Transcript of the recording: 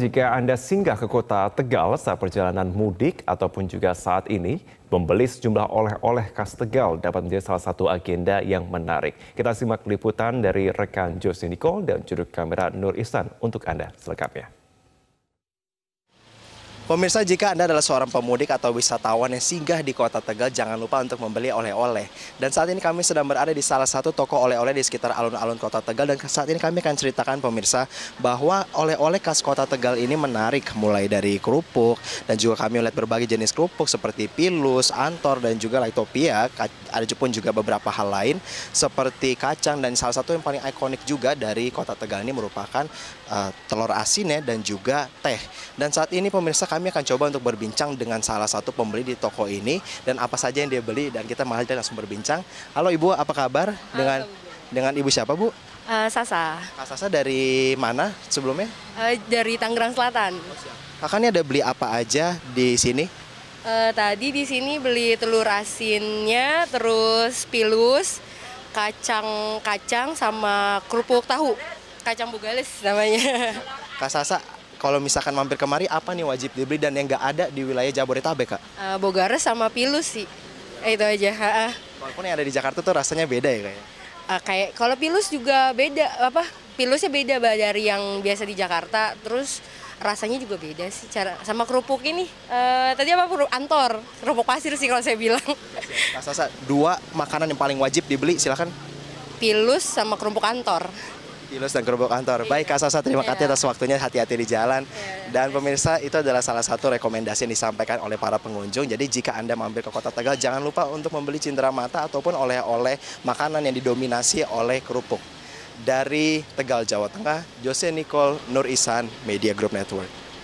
Jika Anda singgah ke kota Tegal saat perjalanan mudik ataupun juga saat ini, membeli sejumlah oleh-oleh khas Tegal dapat menjadi salah satu agenda yang menarik. Kita simak liputan dari rekan Jose Nicole dan juru kamera Nur Ihsan untuk Anda selengkapnya. Pemirsa, jika Anda adalah seorang pemudik atau wisatawan yang singgah di kota Tegal, jangan lupa untuk membeli oleh-oleh. Dan saat ini kami sedang berada di salah satu toko oleh-oleh di sekitar alun-alun kota Tegal. Dan saat ini kami akan ceritakan pemirsa bahwa oleh-oleh khas kota Tegal ini menarik. Mulai dari kerupuk dan juga kami melihat berbagai jenis kerupuk seperti pilus, antor, dan juga laitopia. Ada pun juga beberapa hal lain seperti kacang dan salah satu yang paling ikonik juga dari kota Tegal ini merupakan uh, telur asin dan juga teh. Dan saat ini pemirsa kami kami akan coba untuk berbincang dengan salah satu pembeli di toko ini dan apa saja yang dia beli dan kita mahal langsung berbincang. Halo Ibu, apa kabar? Dengan dengan Ibu siapa, Bu? Uh, Sasa. Kak Sasa dari mana sebelumnya? Uh, dari Tangerang Selatan. Oh, Kakak ini ada beli apa aja di sini? Uh, tadi di sini beli telur asinnya, terus pilus, kacang-kacang sama kerupuk tahu kacang bugalis namanya. Kak Sasa, kalau misalkan mampir kemari apa nih wajib dibeli dan yang nggak ada di wilayah Jabodetabek kak? Uh, eh, Bogares sama Pilus sih, eh, itu aja. Uh. Walaupun yang ada di Jakarta tuh rasanya beda ya kayaknya. Uh, eh, kayak kalau Pilus juga beda apa? Pilusnya beda dari yang biasa di Jakarta. Terus rasanya juga beda sih cara sama kerupuk ini uh, tadi apa kerupuk antor kerupuk pasir sih kalau saya bilang Mas Sasa, dua makanan yang paling wajib dibeli silakan. pilus sama kerupuk antor Ilus dan Gerobok Kantor. Iya. Baik Kak terima kasih iya. atas waktunya, hati-hati di jalan. Iya. Dan pemirsa, itu adalah salah satu rekomendasi yang disampaikan oleh para pengunjung. Jadi jika Anda mampir ke Kota Tegal, jangan lupa untuk membeli cindera mata ataupun oleh-oleh makanan yang didominasi oleh kerupuk. Dari Tegal, Jawa Tengah, Jose Nicole Nur Isan, Media Group Network.